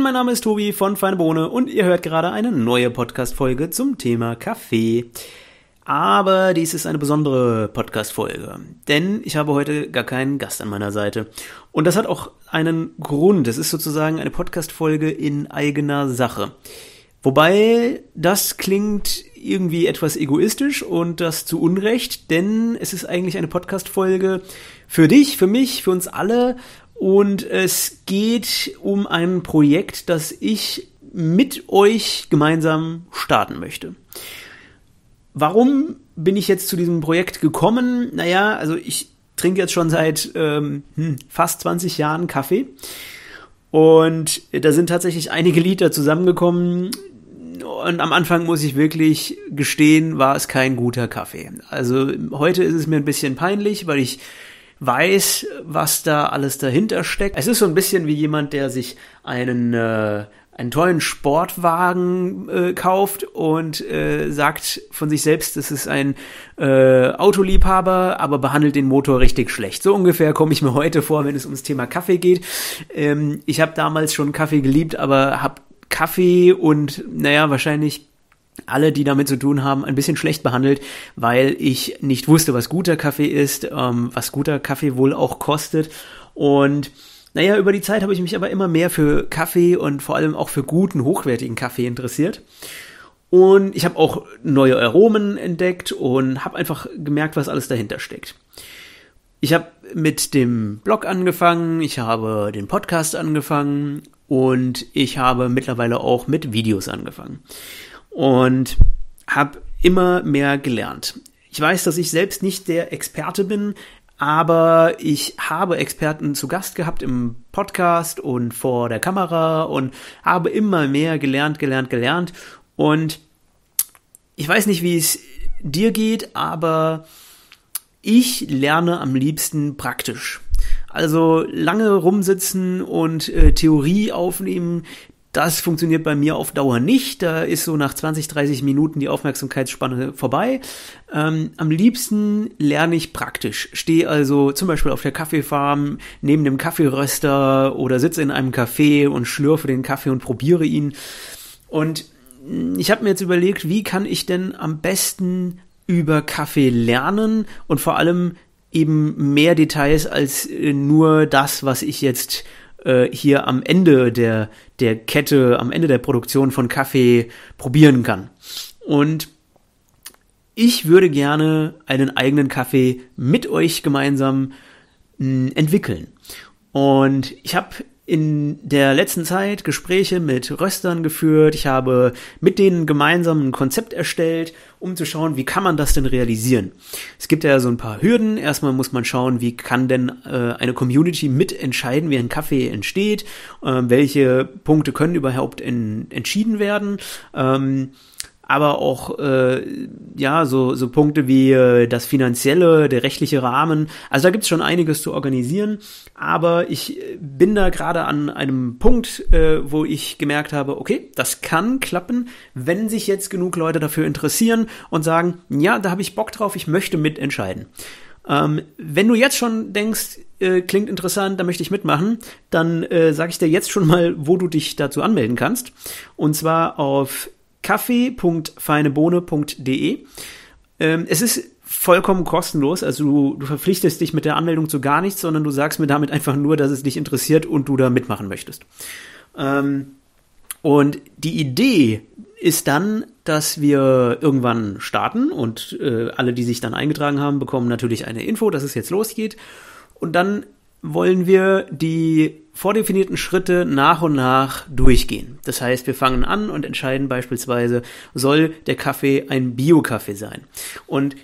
Moin, mein Name ist Tobi von Feine Bohne und ihr hört gerade eine neue Podcast-Folge zum Thema Kaffee. Aber dies ist eine besondere Podcast-Folge, denn ich habe heute gar keinen Gast an meiner Seite. Und das hat auch einen Grund. Es ist sozusagen eine Podcast-Folge in eigener Sache. Wobei das klingt irgendwie etwas egoistisch und das zu Unrecht, denn es ist eigentlich eine Podcast-Folge für dich, für mich, für uns alle, und es geht um ein Projekt, das ich mit euch gemeinsam starten möchte. Warum bin ich jetzt zu diesem Projekt gekommen? Naja, also ich trinke jetzt schon seit ähm, hm, fast 20 Jahren Kaffee. Und da sind tatsächlich einige Liter zusammengekommen. Und am Anfang muss ich wirklich gestehen, war es kein guter Kaffee. Also heute ist es mir ein bisschen peinlich, weil ich weiß, was da alles dahinter steckt. Es ist so ein bisschen wie jemand, der sich einen äh, einen tollen Sportwagen äh, kauft und äh, sagt von sich selbst, das ist ein äh, Autoliebhaber, aber behandelt den Motor richtig schlecht. So ungefähr komme ich mir heute vor, wenn es ums Thema Kaffee geht. Ähm, ich habe damals schon Kaffee geliebt, aber habe Kaffee und naja, wahrscheinlich alle, die damit zu tun haben, ein bisschen schlecht behandelt, weil ich nicht wusste, was guter Kaffee ist, ähm, was guter Kaffee wohl auch kostet. Und naja, über die Zeit habe ich mich aber immer mehr für Kaffee und vor allem auch für guten, hochwertigen Kaffee interessiert. Und ich habe auch neue Aromen entdeckt und habe einfach gemerkt, was alles dahinter steckt. Ich habe mit dem Blog angefangen, ich habe den Podcast angefangen und ich habe mittlerweile auch mit Videos angefangen und habe immer mehr gelernt. Ich weiß, dass ich selbst nicht der Experte bin, aber ich habe Experten zu Gast gehabt im Podcast und vor der Kamera und habe immer mehr gelernt, gelernt, gelernt. Und ich weiß nicht, wie es dir geht, aber ich lerne am liebsten praktisch. Also lange rumsitzen und äh, Theorie aufnehmen, das funktioniert bei mir auf Dauer nicht. Da ist so nach 20, 30 Minuten die Aufmerksamkeitsspanne vorbei. Ähm, am liebsten lerne ich praktisch. Stehe also zum Beispiel auf der Kaffeefarm neben dem Kaffeeröster oder sitze in einem Café und schlürfe den Kaffee und probiere ihn. Und hm, ich habe mir jetzt überlegt, wie kann ich denn am besten über Kaffee lernen und vor allem eben mehr Details als äh, nur das, was ich jetzt äh, hier am Ende der, der Kette, am Ende der Produktion von Kaffee probieren kann. Und ich würde gerne einen eigenen Kaffee mit euch gemeinsam mh, mm, entwickeln. Und ich habe in der letzten Zeit Gespräche mit Röstern geführt. Ich habe mit denen gemeinsam ein Konzept erstellt, um zu schauen, wie kann man das denn realisieren. Es gibt ja so ein paar Hürden. Erstmal muss man schauen, wie kann denn äh, eine Community mitentscheiden, wie ein Kaffee entsteht, äh, welche Punkte können überhaupt in, entschieden werden. Ähm, aber auch äh, ja so, so Punkte wie äh, das finanzielle, der rechtliche Rahmen. Also da gibt's schon einiges zu organisieren, aber ich äh, bin da gerade an einem Punkt, äh, wo ich gemerkt habe, okay, das kann klappen, wenn sich jetzt genug Leute dafür interessieren und sagen, ja, da habe ich Bock drauf, ich möchte mitentscheiden. Ähm, wenn du jetzt schon denkst, äh, klingt interessant, da möchte ich mitmachen, dann äh, sage ich dir jetzt schon mal, wo du dich dazu anmelden kannst. Und zwar auf kaffee.feinebohne.de. Ähm, es ist vollkommen kostenlos, also du, du verpflichtest dich mit der Anmeldung zu gar nichts, sondern du sagst mir damit einfach nur, dass es dich interessiert und du da mitmachen möchtest. Ähm, und die Idee ist dann, dass wir irgendwann starten und äh, alle, die sich dann eingetragen haben, bekommen natürlich eine Info, dass es jetzt losgeht. Und dann wollen wir die vordefinierten Schritte nach und nach durchgehen. Das heißt, wir fangen an und entscheiden beispielsweise, soll der Kaffee ein Bio-Kaffee sein? Und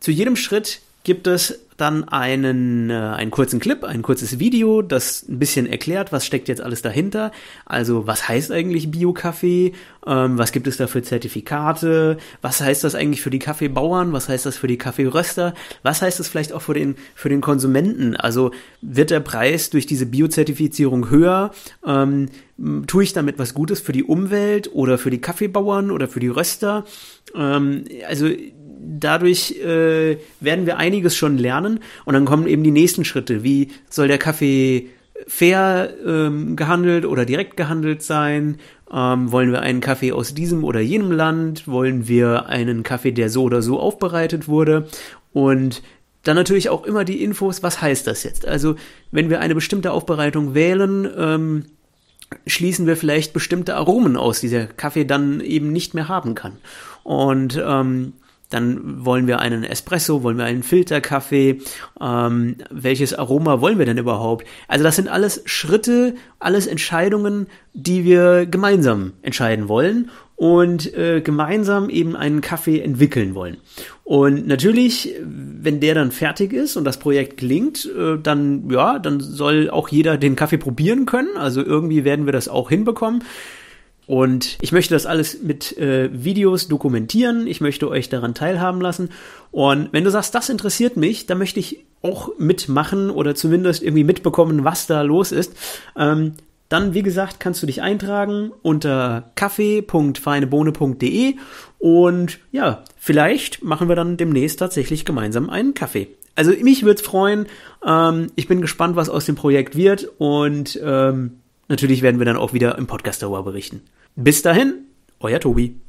zu jedem Schritt gibt es dann einen, äh, einen kurzen Clip, ein kurzes Video, das ein bisschen erklärt, was steckt jetzt alles dahinter. Also was heißt eigentlich Bio-Kaffee? Ähm, was gibt es da für Zertifikate? Was heißt das eigentlich für die Kaffeebauern? Was heißt das für die Kaffeeröster? Was heißt das vielleicht auch für den, für den Konsumenten? Also wird der Preis durch diese Biozertifizierung höher? Ähm, tue ich damit was Gutes für die Umwelt oder für die Kaffeebauern oder für die Röster? Ähm, also dadurch äh, werden wir einiges schon lernen und dann kommen eben die nächsten Schritte. Wie soll der Kaffee fair ähm, gehandelt oder direkt gehandelt sein? Ähm, wollen wir einen Kaffee aus diesem oder jenem Land? Wollen wir einen Kaffee, der so oder so aufbereitet wurde? Und dann natürlich auch immer die Infos, was heißt das jetzt? Also wenn wir eine bestimmte Aufbereitung wählen, ähm, schließen wir vielleicht bestimmte Aromen aus, die der Kaffee dann eben nicht mehr haben kann. Und ähm, dann wollen wir einen Espresso, wollen wir einen Filterkaffee, ähm, welches Aroma wollen wir denn überhaupt? Also das sind alles Schritte, alles Entscheidungen, die wir gemeinsam entscheiden wollen und äh, gemeinsam eben einen Kaffee entwickeln wollen. Und natürlich, wenn der dann fertig ist und das Projekt gelingt, äh, dann ja, dann soll auch jeder den Kaffee probieren können. Also irgendwie werden wir das auch hinbekommen. Und ich möchte das alles mit äh, Videos dokumentieren. Ich möchte euch daran teilhaben lassen. Und wenn du sagst, das interessiert mich, dann möchte ich auch mitmachen oder zumindest irgendwie mitbekommen, was da los ist. Ähm, dann, wie gesagt, kannst du dich eintragen unter kaffee.feinebohne.de und ja, vielleicht machen wir dann demnächst tatsächlich gemeinsam einen Kaffee. Also mich würde es freuen. Ähm, ich bin gespannt, was aus dem Projekt wird und ähm, Natürlich werden wir dann auch wieder im Podcast darüber berichten. Bis dahin, euer Tobi.